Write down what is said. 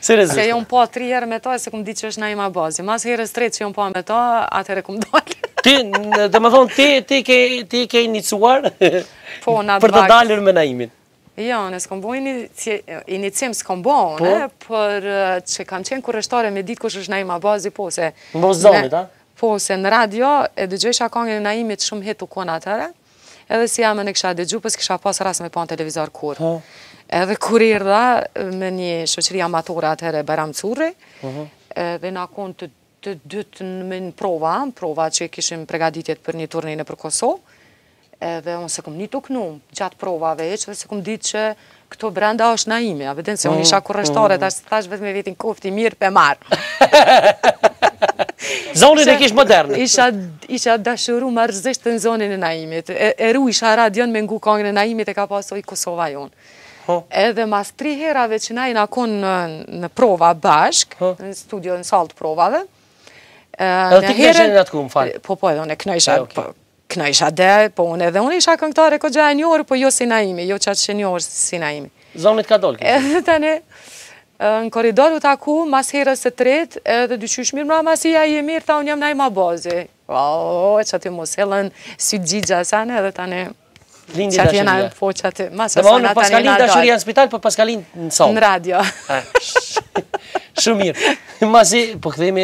Se jom më po tri herë me ta, e se këmë di që është na ima bazi. Mas herës tretë që jom më po me to, atëherë këmë dollë. Ti, dhe më thonë, ti ke inicuar po, për të dalër me naimin. Jo, në s'kom bo inicim s'kom bo, po. për që kam qenë kërështore me ditë kush është na ima bazi, po se... Në zonit, a? Po se në radio e dëgjësha kongën e naimit shumë hitu kona të edhe si jamën e kisha dhe gjupës, kësha pas rrasë me panë televizor kur. Po. Edhe kur i rda, me një shëqëri amatora atëre, Beram Curri, po, po. dhe në akon të të dytë në minë prova, prova që i kishim pregaditjet për një turnin e për Kosovë, edhe unë se këmë një tuk nëmë gjatë provave veç, dhe se këmë ditë që këto brenda është na ime, a vëdhenë se unë isha kur të ashtë të thashë me vetin kofti mirë për marë. Zonit e kish modern. Isha dashuru marrëzisht rëzisht në zonin e naimit. E isha radion me ngu kongën e naimit e ka pasoj Kosova jonë. Edhe mas tri herave që na i në prova bashk, në studio në salt provave. Edhe ti kënë gjenin atë ku më falë? Po, po, edhe unë e kënë isha... Po, dhe, po unë edhe unë isha këngëtare ko gjaj njërë, po jo si naimi, jo qatë që njërë si naimi. Zonit ka dolë? Edhe të ne, në koridoru të aku, mas herës të tret, edhe dy mirë, mas i a i e mirë, ta unë jam na i ma bozi. O, e që ati mos helën, si gjitë gjasane, edhe ta ne... Lindi dhe shumë. Dhe ma në paskalin dhe shumë janë spital, për po paskalin në sot. Në radio. Shumë mirë. Masi, po këdhe